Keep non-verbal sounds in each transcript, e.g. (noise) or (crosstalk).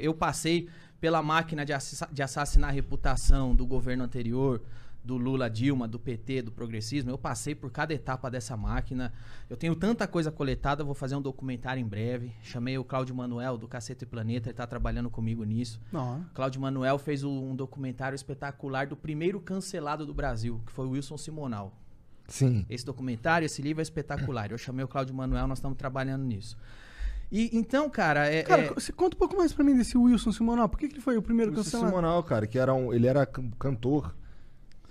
Eu passei pela máquina de, de assassinar a reputação do governo anterior, do Lula, Dilma, do PT, do progressismo. Eu passei por cada etapa dessa máquina. Eu tenho tanta coisa coletada, vou fazer um documentário em breve. Chamei o Cláudio Manuel do Cacete Planeta, ele está trabalhando comigo nisso. Cláudio Manuel fez um documentário espetacular do primeiro cancelado do Brasil, que foi o Wilson Simonal. Sim. Esse documentário, esse livro é espetacular. Eu chamei o Cláudio Manuel, nós estamos trabalhando nisso. E então, cara. É, cara, é... você conta um pouco mais pra mim desse Wilson Simonal. Por que, que ele foi o primeiro Wilson cancelado? Wilson Simonal, cara, que era um, ele era cantor.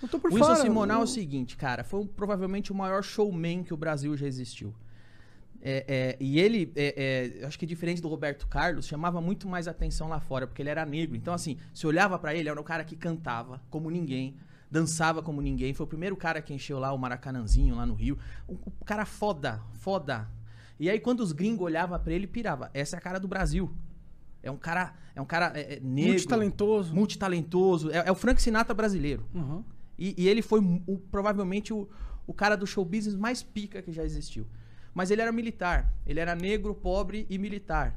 Eu tô por Wilson fora, Simonal é o seguinte, cara. Foi um, provavelmente o maior showman que o Brasil já existiu. É, é, e ele, é, é acho que diferente do Roberto Carlos, chamava muito mais atenção lá fora, porque ele era negro. Então, assim, se olhava para ele, era um cara que cantava como ninguém, dançava como ninguém. Foi o primeiro cara que encheu lá o Maracanãzinho, lá no Rio. o um cara foda, foda, e aí quando os gringos olhavam para ele, pirava. Essa é a cara do Brasil. É um cara, é um cara é, é negro. Multitalentoso. Multitalentoso. É, é o Frank Sinatra brasileiro. Uhum. E, e, ele foi o, provavelmente o, o cara do show business mais pica que já existiu. Mas ele era militar. Ele era negro, pobre e militar.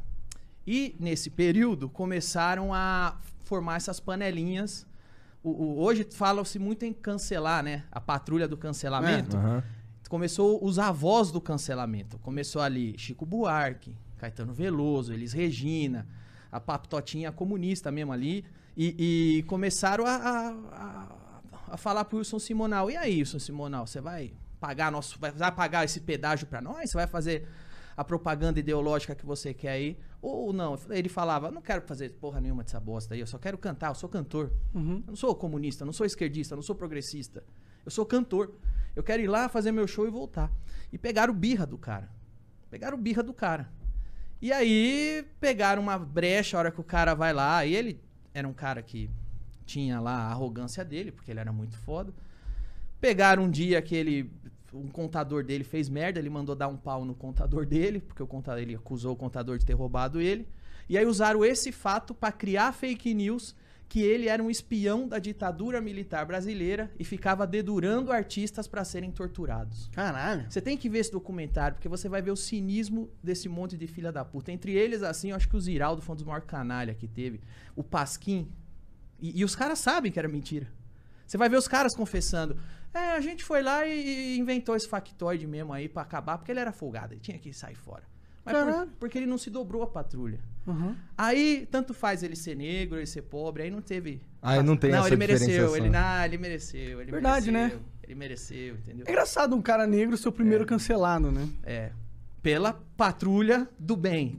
E nesse período começaram a formar essas panelinhas. O, o, hoje fala-se muito em cancelar, né? A patrulha do cancelamento. É, uhum começou os avós do cancelamento. Começou ali Chico Buarque, Caetano Veloso, Elis Regina, a paptotinha comunista mesmo ali. E, e começaram a, a, a, falar pro Wilson Simonal. E aí, Wilson Simonal, você vai pagar nosso. Vai, vai pagar esse pedágio para nós? Você vai fazer a propaganda ideológica que você quer aí? Ou não? Ele falava, não quero fazer porra nenhuma dessa bosta aí, eu só quero cantar, eu sou cantor. Uhum. Eu não sou comunista, não sou esquerdista, não sou progressista. Eu sou cantor. Eu quero ir lá fazer meu show e voltar. E pegaram birra do cara. Pegaram birra do cara. E aí pegaram uma brecha a hora que o cara vai lá. E ele era um cara que tinha lá a arrogância dele, porque ele era muito foda. Pegaram um dia que ele. Um contador dele fez merda, ele mandou dar um pau no contador dele, porque o contador, ele acusou o contador de ter roubado ele. E aí usaram esse fato para criar fake news que ele era um espião da ditadura militar brasileira e ficava dedurando artistas para serem torturados. Caralho. Você tem que ver esse documentário, porque você vai ver o cinismo desse monte de filha da puta. Entre eles, assim, eu acho que o Ziraldo foi um dos maiores canalha que teve. O Pasquim. E, e os caras sabem que era mentira. Você vai ver os caras confessando. É, a gente foi lá e, e inventou esse factoide mesmo aí para acabar, porque ele era folgado, ele tinha que sair fora. Mas por, porque ele não se dobrou a patrulha. Uhum. Aí, tanto faz ele ser negro, ele ser pobre, aí não teve. Aí ah, não tem não, essa ele mereceu, ele, ah, ele mereceu, ele Verdade, né? mereceu, né? Ele mereceu, entendeu? É engraçado um cara negro ser o primeiro é. cancelado, né? É. Pela patrulha do bem.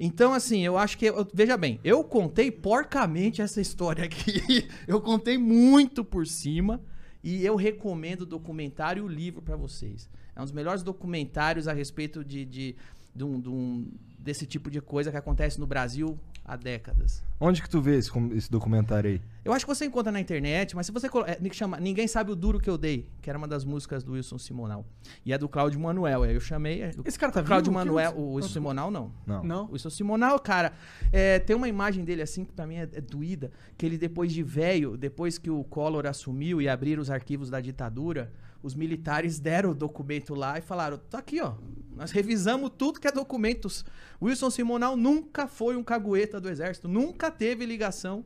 Então, assim, eu acho que. Eu, veja bem, eu contei porcamente essa história aqui. (laughs) eu contei muito por cima. E eu recomendo o documentário e o livro para vocês. É um dos melhores documentários a respeito de, de, de, um, de um, desse tipo de coisa que acontece no Brasil, há décadas. Onde que tu vê esse, esse documentário aí? Eu acho que você encontra na internet, mas se você é, chama Ninguém Sabe o Duro Que Eu Dei, que era uma das músicas do Wilson Simonal. E é do Cláudio Manuel. Aí eu chamei. É, esse cara tá Cláudio Manuel, o Wilson Simonal, não. Não. não. O Wilson Simonal, cara, é, tem uma imagem dele assim que pra mim é, é doída. Que ele, depois de velho, depois que o Collor assumiu e abriram os arquivos da ditadura, os militares deram o documento lá e falaram: tá aqui, ó. Nós revisamos tudo que é documentos. Wilson Simonal nunca foi um cagueta do Exército, nunca teve ligação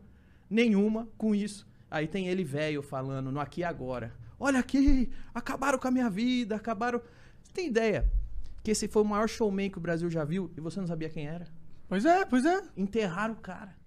nenhuma com isso. Aí tem ele velho falando no aqui e agora. Olha aqui, acabaram com a minha vida, acabaram. Você tem ideia que esse foi o maior showman que o Brasil já viu e você não sabia quem era? Pois é, pois é. Enterraram o cara.